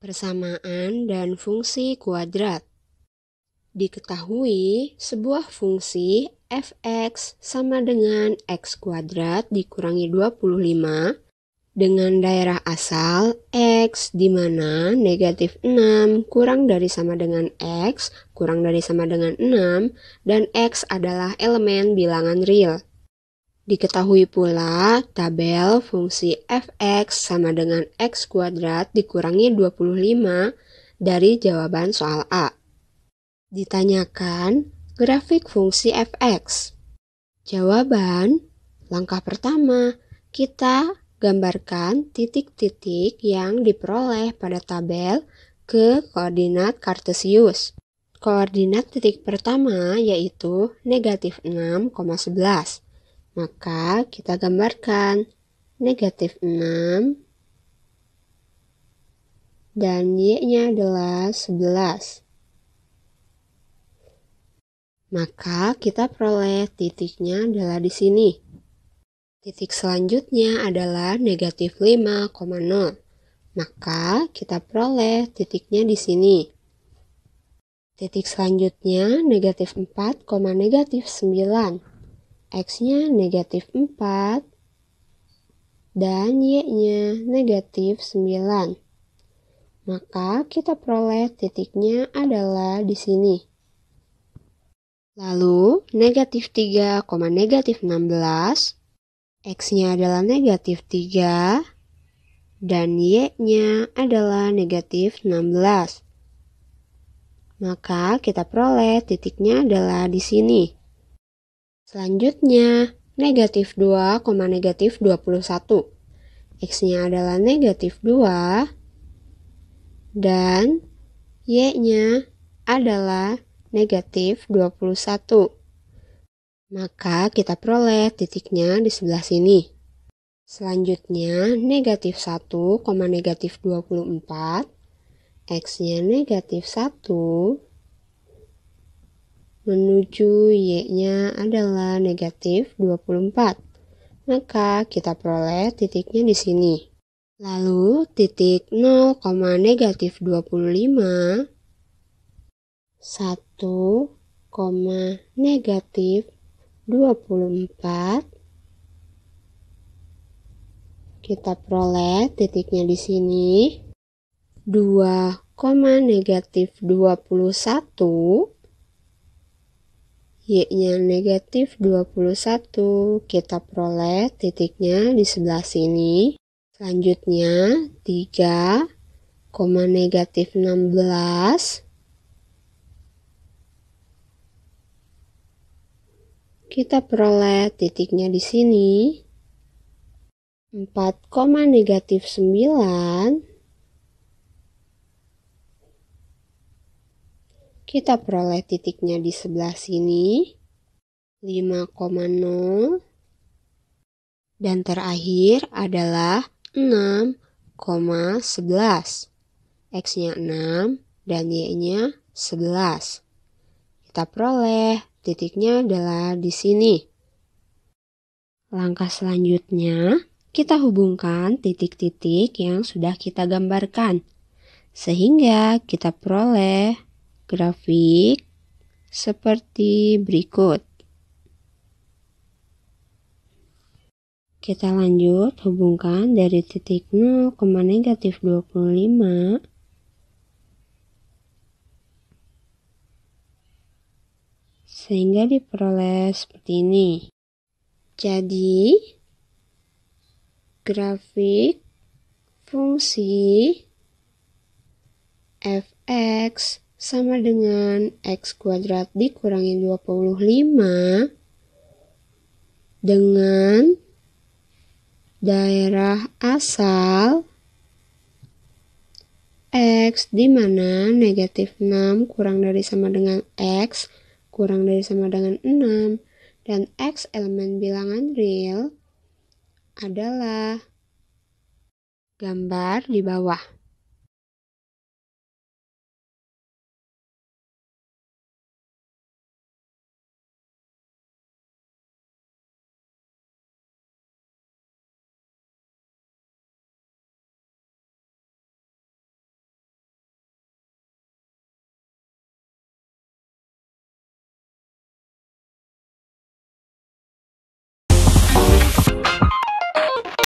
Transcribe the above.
Persamaan dan fungsi kuadrat. Diketahui sebuah fungsi fx sama dengan x kuadrat dikurangi 25 dengan daerah asal x di mana negatif 6 kurang dari sama dengan x kurang dari sama dengan 6 dan x adalah elemen bilangan real. Diketahui pula tabel fungsi fx sama dengan x kuadrat dikurangi 25 dari jawaban soal A. Ditanyakan grafik fungsi fx. Jawaban, langkah pertama, kita gambarkan titik-titik yang diperoleh pada tabel ke koordinat kartesius. Koordinat titik pertama yaitu negatif 6,11 maka kita gambarkan negatif 6 dan Y-nya adalah 11. Maka kita peroleh titiknya adalah di sini. Titik selanjutnya adalah negatif 5,0. Maka kita peroleh titiknya di sini. Titik selanjutnya negatif 4, negatif 9. X-nya negatif 4 dan Y-nya negatif 9. Maka kita peroleh titiknya adalah di sini. Lalu, negatif 3, negatif 16. X-nya adalah negatif 3 dan Y-nya adalah negatif 16. Maka kita peroleh titiknya adalah di sini. Selanjutnya, negatif 2, negatif 21. X-nya adalah negatif 2 dan Y-nya adalah negatif 21. Maka kita peroleh titiknya di sebelah sini. Selanjutnya, negatif 1, negatif 24. X-nya negatif 1 menuju Y-nya adalah negatif 24. Maka kita peroleh titiknya di sini. Lalu titik 0, negatif 25, 1, negatif 24. Kita peroleh titiknya di sini. 2, negatif 21. Y-nya negatif 21, kita peroleh titiknya di sebelah sini. Selanjutnya 3, koma negatif 16. Kita peroleh titiknya di sini. 4, negatif 9. Kita peroleh titiknya di sebelah sini. 5,0. Dan terakhir adalah 6,11. X-nya 6 dan Y-nya 11. Kita peroleh titiknya adalah di sini. Langkah selanjutnya, kita hubungkan titik-titik yang sudah kita gambarkan, sehingga kita peroleh grafik seperti berikut. Kita lanjut hubungkan dari titik 0 ke negatif 25 sehingga diperoleh seperti ini. Jadi, grafik fungsi fx sama dengan x kuadrat dikurangi 25 dengan daerah asal X di mana negatif 6 kurang dari sama dengan X kurang dari sama dengan 6 dan X elemen bilangan real adalah gambar di bawah.